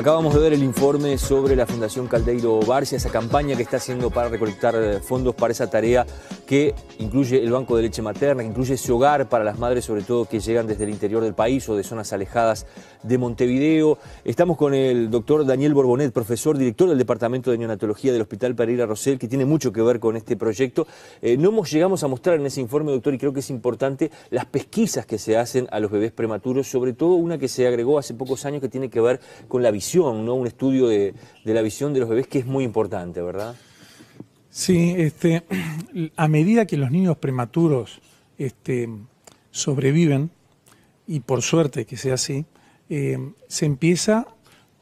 Acabamos de ver el informe sobre la Fundación Caldeiro Barcia, esa campaña que está haciendo para recolectar eh, fondos para esa tarea que incluye el banco de leche materna, que incluye ese hogar para las madres, sobre todo que llegan desde el interior del país o de zonas alejadas de Montevideo. Estamos con el doctor Daniel Borbonet, profesor, director del Departamento de Neonatología del Hospital Pereira Rosel, que tiene mucho que ver con este proyecto. Eh, no hemos, llegamos a mostrar en ese informe, doctor, y creo que es importante, las pesquisas que se hacen a los bebés prematuros, sobre todo una que se agregó hace pocos años que tiene que ver con la visión ¿no? Un estudio de, la visión de los bebés que es muy importante, ¿verdad? Sí, este, a medida que los niños prematuros este, sobreviven, y por suerte que sea así, eh, se empieza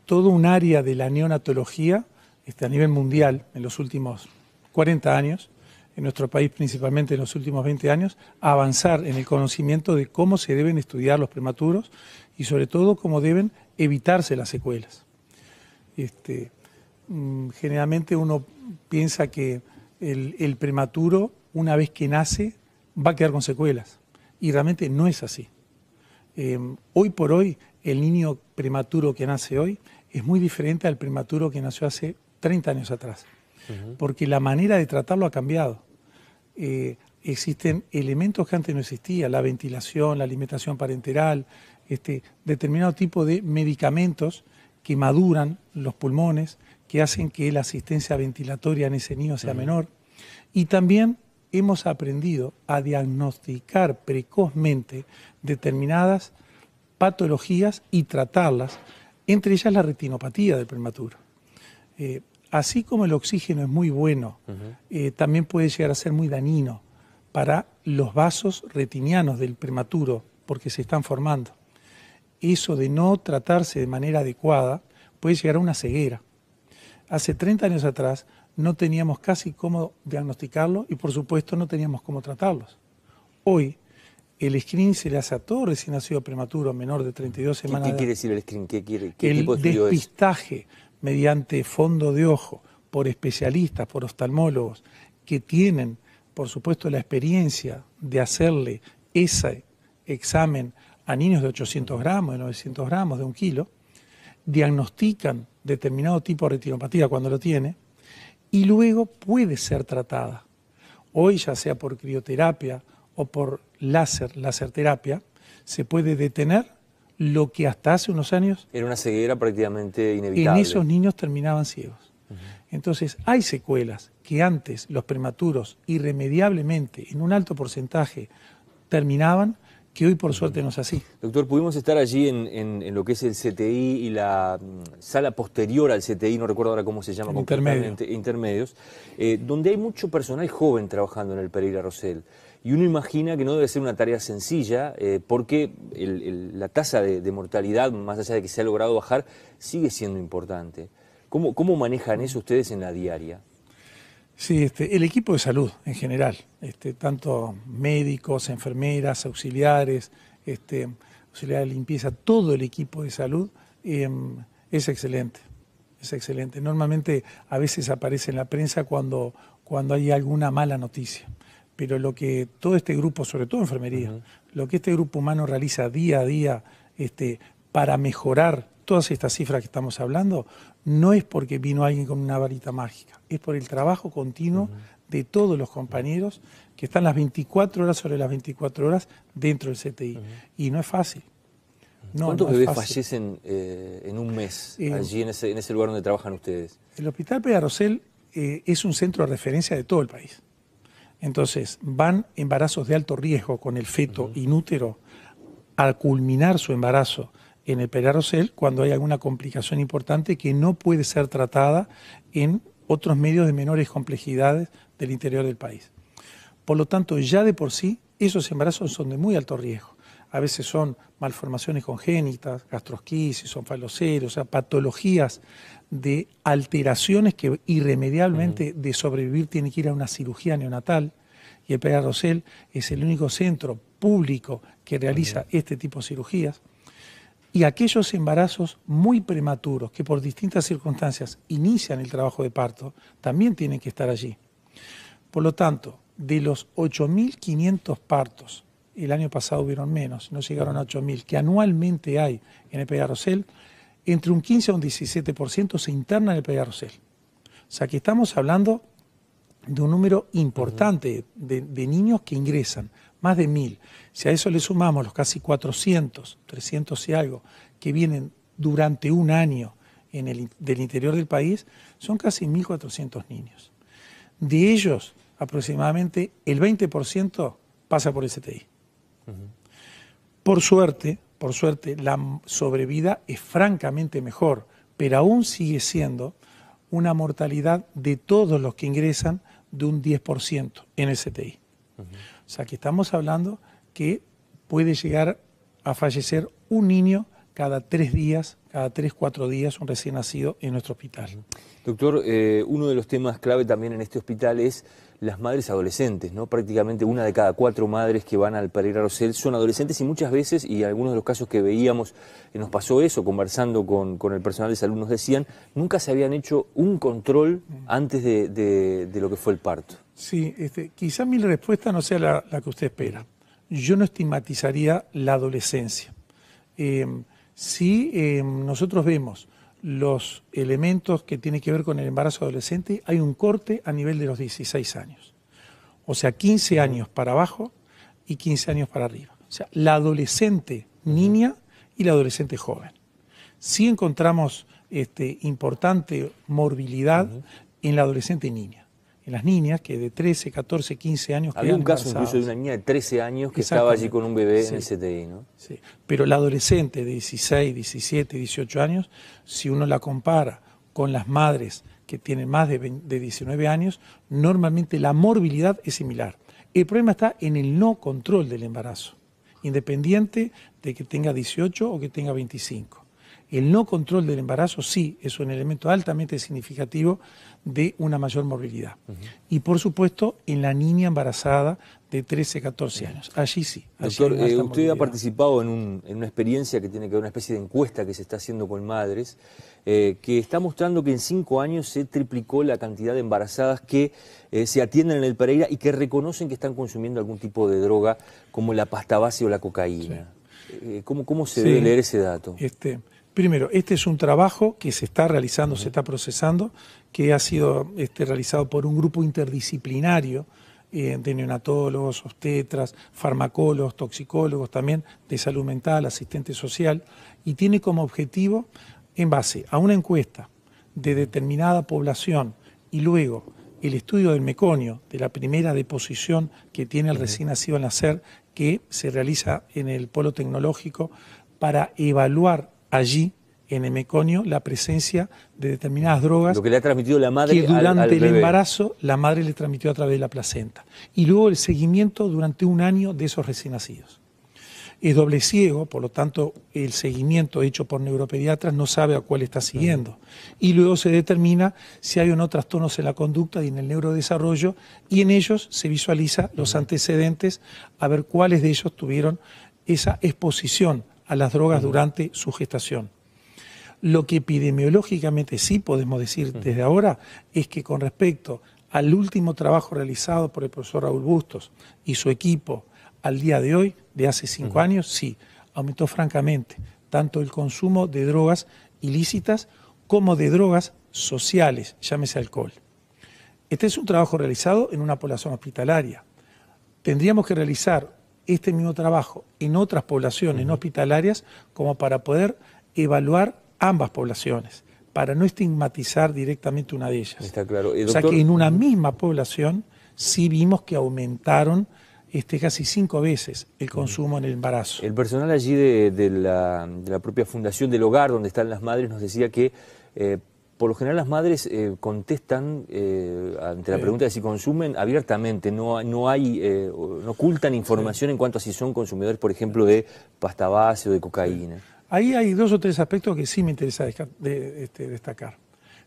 todo un área de la neonatología este, a nivel mundial en los últimos 40 años, en nuestro país, principalmente en los últimos 20 años, avanzar en el conocimiento de cómo se deben estudiar los prematuros y sobre todo cómo deben evitarse las secuelas. Este, mm, generalmente uno piensa que el, prematuro, una vez que nace, va a quedar con secuelas y realmente no es así. Em, hoy por hoy, el niño prematuro que nace hoy es muy diferente al prematuro que nació hace 30 años atrás, porque la manera de tratarlo ha cambiado. Eh, existen elementos que antes no existían, la ventilación, la alimentación parenteral, este, determinado tipo de medicamentos que maduran los pulmones, que hacen que la asistencia ventilatoria en ese niño sea menor. Y también hemos aprendido a diagnosticar precozmente determinadas patologías y tratarlas, entre ellas la retinopatía del prematuro. Eh, así como el oxígeno es muy bueno, eh, también puede llegar a ser muy dañino para los vasos retinianos del prematuro, porque se están formando. Eso de no tratarse de manera adecuada puede llegar a una ceguera. Hace 30 años atrás no teníamos casi cómo diagnosticarlo y por supuesto no teníamos cómo tratarlos. Hoy el screening se le hace a todo recién nacido prematuro menor de 32 semanas. ¿Qué, qué quiere decir el screening? ¿Qué, quiere, el despistaje mediante fondo de ojo, por especialistas, por oftalmólogos, que tienen, por supuesto, la experiencia de hacerle ese examen a niños de 800 gramos, de 900 gramos, de un kilo, diagnostican determinado tipo de retinopatía cuando lo tiene y luego puede ser tratada. Hoy, ya sea por crioterapia o por láser, láser terapia, se puede detener lo que hasta hace unos años... Era una ceguera prácticamente inevitable. En esos niños terminaban ciegos. Entonces, hay secuelas que antes los prematuros irremediablemente, en un alto porcentaje, terminaban, que hoy por suerte no es así. Doctor, pudimos estar allí en, lo que es el CTI y la mm, sala posterior al CTI, no recuerdo ahora cómo se llama. Intermedios. Eh, donde hay mucho personal joven trabajando en el Pereira Rosell. Y uno imagina que no debe ser una tarea sencilla, eh, porque la tasa de, mortalidad, más allá de que se ha logrado bajar, sigue siendo importante. ¿Cómo, manejan eso ustedes en la diaria? Sí, este, el equipo de salud en general, este, tanto médicos, enfermeras, auxiliares, este, auxiliares de limpieza, todo el equipo de salud em, es excelente, es excelente. Normalmente a veces aparece en la prensa cuando hay alguna mala noticia pero lo que todo este grupo, sobre todo enfermería, lo que este grupo humano realiza día a día este, para mejorar todas estas cifras que estamos hablando, no es porque vino alguien con una varita mágica, es por el trabajo continuo de todos los compañeros que están las 24 horas sobre las 24 horas dentro del CTI. Y no es fácil. No, ¿Cuántos bebés fallecen eh, en un mes eh, allí en ese, lugar donde trabajan ustedes? El Hospital Pedarosel eh, es un centro de referencia de todo el país. Entonces, van embarazos de alto riesgo con el feto inútero al culminar su embarazo en el perarosel cuando hay alguna complicación importante que no puede ser tratada en otros medios de menores complejidades del interior del país. Por lo tanto, ya de por sí, esos embarazos son de muy alto riesgo a veces son malformaciones congénitas, gastrosquisis, son faloceros, o sea, patologías de alteraciones que irremediablemente de sobrevivir tiene que ir a una cirugía neonatal. Y el PEA Rosell es el único centro público que realiza este tipo de cirugías. Y aquellos embarazos muy prematuros que por distintas circunstancias inician el trabajo de parto, también tienen que estar allí. Por lo tanto, de los 8.500 partos el año pasado hubieron menos, no llegaron a 8.000, que anualmente hay en el Rosel, entre un 15 a un 17% se interna en el Rosel. O sea que estamos hablando de un número importante de, niños que ingresan, más de 1.000. Si a eso le sumamos los casi 400, 300 y algo, que vienen durante un año en el, del interior del país, son casi 1.400 niños. De ellos, aproximadamente el 20% pasa por el CTI. Por suerte, por suerte, la sobrevida es francamente mejor, pero aún sigue siendo una mortalidad de todos los que ingresan de un 10% en el CTI. O sea que estamos hablando que puede llegar a fallecer un niño cada tres días, cada tres, cuatro días, un recién nacido en nuestro hospital. Doctor, eh, uno de los temas clave también en este hospital es las madres adolescentes, ¿no? Prácticamente una de cada cuatro madres que van al a Rosel son adolescentes y muchas veces, y algunos de los casos que veíamos, eh, nos pasó eso, conversando con, el personal de salud, nos decían, nunca se habían hecho un control antes de, lo que fue el parto. Sí, este, quizá mi respuesta no sea la, que usted espera. Yo no estigmatizaría la adolescencia. Em, si eh, nosotros vemos los elementos que tienen que ver con el embarazo adolescente, hay un corte a nivel de los 16 años. O sea, 15 años para abajo y 15 años para arriba. O sea, la adolescente niña y la adolescente joven. Si encontramos este, importante morbilidad en la adolescente niña las niñas que de 13, 14, 15 años Había un caso incluso de una niña de 13 años que estaba allí con un bebé en el CTI, ¿no? Sí, pero la adolescente de 16, 17, 18 años, si uno la compara con las madres que tienen más de, de 19 años, normalmente la morbilidad es similar. El problema está en el no control del embarazo, independiente de que tenga 18 o que tenga 25. El no control del embarazo sí es un elemento altamente significativo de una mayor morbilidad. Y por supuesto, en la niña embarazada de 13, 14 años. Allí sí. Doctor, eh, usted ha participado en, una experiencia que tiene que ver, una especie de encuesta que se está haciendo con madres, eh, que está mostrando que en cinco años se triplicó la cantidad de embarazadas que eh, se atienden en el Pereira y que reconocen que están consumiendo algún tipo de droga como la pasta base o la cocaína. ¿cómo, se debe leer ese dato? Este, Primero, este es un trabajo que se está realizando, se está procesando, que ha sido este, realizado por un grupo interdisciplinario eh, de neonatólogos, obstetras, farmacólogos, toxicólogos también, de salud mental, asistente social, y tiene como objetivo, en base a una encuesta de determinada población y luego el estudio del meconio, de la primera deposición que tiene el recién nacido al nacer, que se realiza en el polo tecnológico para evaluar allí en el meconio la presencia de determinadas drogas. Lo que le ha transmitido la madre. durante el embarazo la madre le transmitió a través de la placenta. Y luego el seguimiento durante un año de esos recién nacidos. Es doble ciego, por lo tanto el seguimiento hecho por neuropediatras no sabe a cuál está siguiendo. Y luego se determina si hay o no trastornos en la conducta y en el neurodesarrollo y en ellos se visualiza los antecedentes a ver cuáles de ellos tuvieron esa exposición a las drogas durante su gestación. Lo que epidemiológicamente sí podemos decir desde ahora es que con respecto al último trabajo realizado por el profesor Raúl Bustos y su equipo al día de hoy, de hace cinco años, sí, aumentó francamente tanto el consumo de drogas ilícitas como de drogas sociales, llámese alcohol. Este es un trabajo realizado en una población hospitalaria. Tendríamos que realizar este mismo trabajo en otras poblaciones no hospitalarias como para poder evaluar ambas poblaciones, para no estigmatizar directamente una de ellas. Está claro. o sea que en una misma población sí vimos que aumentaron este, casi cinco veces el consumo en el embarazo. El personal allí de, la, propia Fundación del Hogar, donde están las madres, nos decía que eh, por lo general las madres eh, contestan eh, ante la pregunta de si consumen abiertamente, no, no hay, eh, ocultan información en cuanto a si son consumidores, por ejemplo, de pasta base o de cocaína. Ahí hay dos o tres aspectos que sí me interesa este, destacar.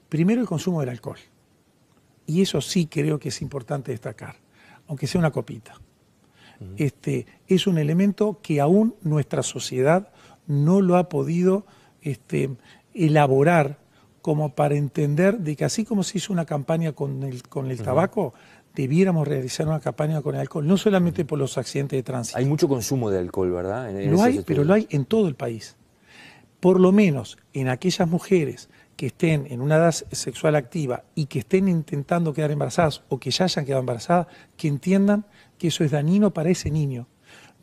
Primero, el consumo del alcohol. Y eso sí creo que es importante destacar, aunque sea una copita. Este, es un elemento que aún nuestra sociedad no lo ha podido este, elaborar como para entender de que así como se hizo una campaña con el, con el tabaco, debiéramos realizar una campaña con el alcohol, no solamente por los accidentes de tránsito. Hay mucho consumo de alcohol, ¿verdad? En, hay, pero lo hay en todo el país. Por lo menos en aquellas mujeres que estén en una edad sexual activa y que estén intentando quedar embarazadas o que ya hayan quedado embarazadas, que entiendan que eso es dañino para ese niño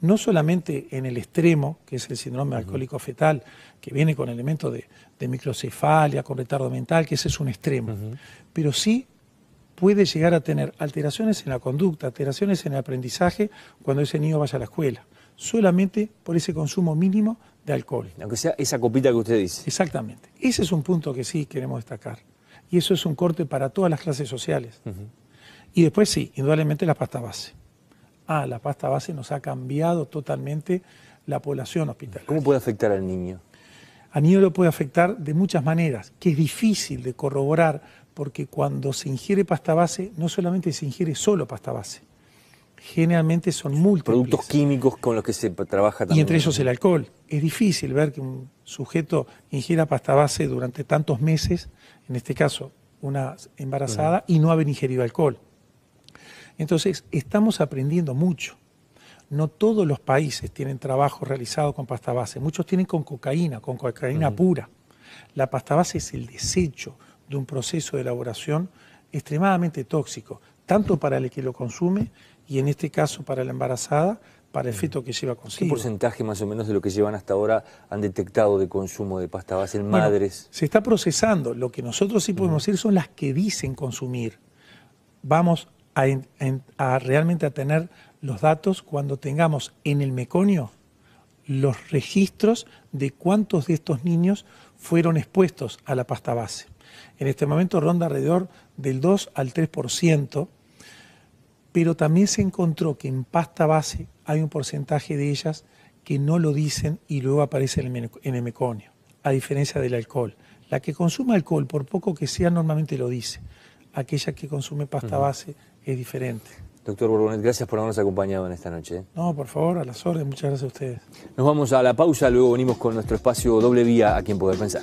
no solamente en el extremo, que es el síndrome alcohólico fetal, que viene con elementos de, microcefalia, con retardo mental, que ese es un extremo, pero sí puede llegar a tener alteraciones en la conducta, alteraciones en el aprendizaje cuando ese niño vaya a la escuela, solamente por ese consumo mínimo de alcohol. Aunque sea esa copita que usted dice. Exactamente. Ese es un punto que sí queremos destacar. Y eso es un corte para todas las clases sociales. Y después sí, indudablemente la pasta base. Ah, la pasta base nos ha cambiado totalmente la población hospitalaria. ¿Cómo puede afectar al niño? Al niño lo puede afectar de muchas maneras, que es difícil de corroborar porque cuando se ingiere pasta base, no solamente se ingiere solo pasta base, generalmente son múltiples. Productos químicos con los que se trabaja también. Y entre ellos el alcohol. Es difícil ver que un sujeto ingiera pasta base durante tantos meses, en este caso una embarazada, y no haber ingerido alcohol. Entonces, estamos aprendiendo mucho. No todos los países tienen trabajo realizado con pasta base, muchos tienen con cocaína, con cocaína pura. La pasta base es el desecho de un proceso de elaboración extremadamente tóxico, tanto para el que lo consume y en este caso para la embarazada, para el mm. feto que lleva consigo. ¿Qué porcentaje más o menos de lo que llevan hasta ahora han detectado de consumo de pasta base en madres? Se está procesando. Lo que nosotros sí podemos decir son las que dicen consumir. Vamos a, realmente a tener los datos cuando tengamos en el meconio los registros de cuántos de estos niños fueron expuestos a la pasta base. En este momento ronda alrededor del 2 al 3%, pero también se encontró que en pasta base hay un porcentaje de ellas que no lo dicen y luego aparece en el meconio, a diferencia del alcohol. La que consume alcohol, por poco que sea, normalmente lo dice. Aquella que consume pasta base es diferente. Doctor Borbonet, gracias por habernos acompañado en esta noche. ¿eh? No, por favor, a las órdenes, muchas gracias a ustedes. Nos vamos a la pausa, luego venimos con nuestro espacio doble vía a quien poder pensar.